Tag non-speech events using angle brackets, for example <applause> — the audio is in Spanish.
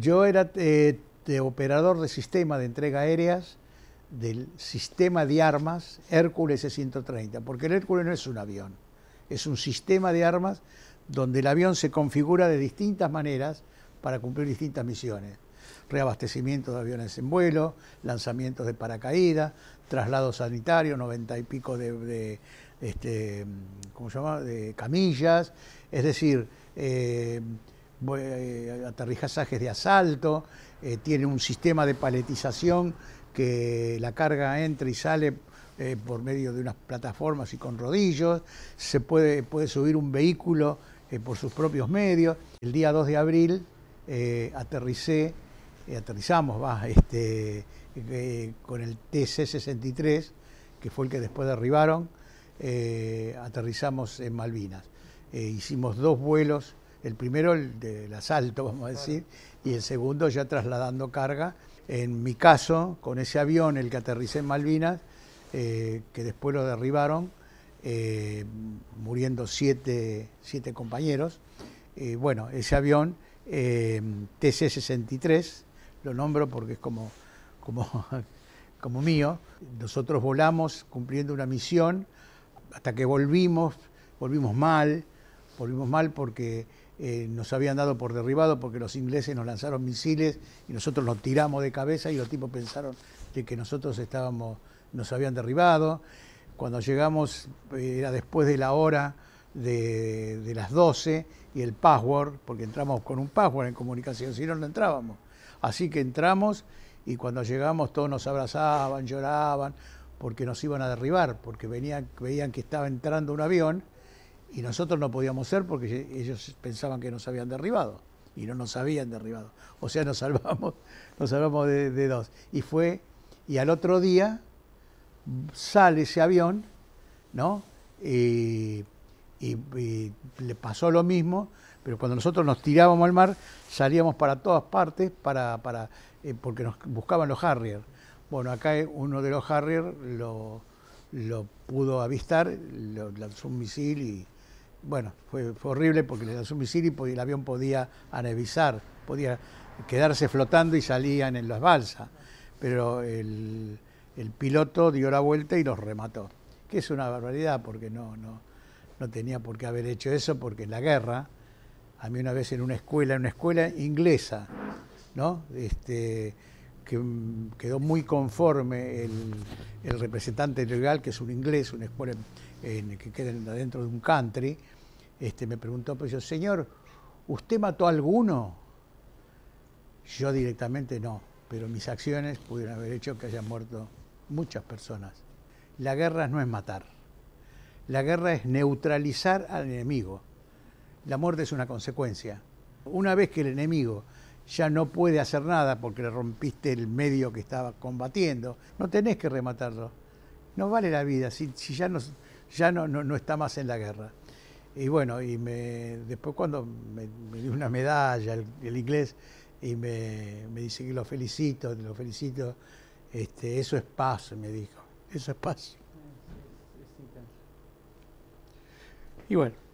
Yo era eh, operador de sistema de entrega aéreas del sistema de armas Hércules e C-130, porque el Hércules no es un avión, es un sistema de armas donde el avión se configura de distintas maneras para cumplir distintas misiones. Reabastecimiento de aviones en vuelo, lanzamientos de paracaídas, traslado sanitario, noventa y pico de, este, ¿cómo de camillas, es decir, eh, eh, aterrizajes de asalto, eh, tiene un sistema de paletización que la carga entra y sale eh, por medio de unas plataformas y con rodillos, se puede, puede subir un vehículo por sus propios medios. El día 2 de abril aterricé, aterrizamos va, este, con el TC-63, que fue el que después derribaron, aterrizamos en Malvinas. hicimos dos vuelos el primero el del asalto, <laughs> vamos a decir, y el segundo ya trasladando carga. En mi caso, con ese avión, el que aterricé en Malvinas, eh, que después lo derribaron, eh, muriendo siete, compañeros. Eh, bueno, ese avión, TC-63, lo nombro porque es como, como, <laughs> como mío, nosotros volamos cumpliendo una misión hasta que volvimos, volvimos mal, volvimos mal porque eh, nos habían dado por derribado porque los ingleses nos lanzaron misiles y nosotros los tiramos de cabeza y los tipos pensaron de que nosotros estábamos, nos habían derribado. Cuando llegamos eh, era después de la hora de, las 12 y el password, porque entramos con un password en comunicación, si no, no entrábamos. Así que entramos y cuando llegamos todos nos abrazaban, lloraban, porque nos iban a derribar, porque veían que estaba entrando un avión y nosotros no podíamos ser porque ellos pensaban que nos habían derribado y no nos habían derribado. O sea, nos salvamos, <laughs> nos salvamos de, dos. Y fue, y al otro día sale ese avión, ¿no? Y, le pasó lo mismo, pero cuando nosotros nos tirábamos al mar, salíamos para todas partes para, eh, porque nos buscaban los Harrier. Bueno, acá uno de los Harrier lo, pudo avistar, lanzó un misil y, bueno, fue, horrible porque le lanzó un misil y el avión podía anevisar, podía quedarse flotando y salían en las balsas. Pero el, piloto dio la vuelta y los remató, que es una barbaridad porque no, tenía por qué haber hecho eso, porque en la guerra, a mí una vez en una escuela, en una escuela inglesa, este, que mm, quedó muy conforme el, representante legal, que es un inglés, una escuela que queda dentro de un country, este, me preguntó, pues yo, señor, ¿usted mató a alguno? Yo directamente no, pero mis acciones pudieron haber hecho que hayan muerto muchas personas. La guerra no es matar, la guerra es neutralizar al enemigo. La muerte es una consecuencia. Una vez que el enemigo ya no puede hacer nada porque le rompiste el medio que estaba combatiendo, no tenés que rematarlo. No vale la vida si, ya, no, no está más en la guerra. Y bueno, y me, después cuando me, dio una medalla el, inglés y me, dice que lo felicito, lo felicito, este, eso es paz, me dijo, eso es paz. Y bueno.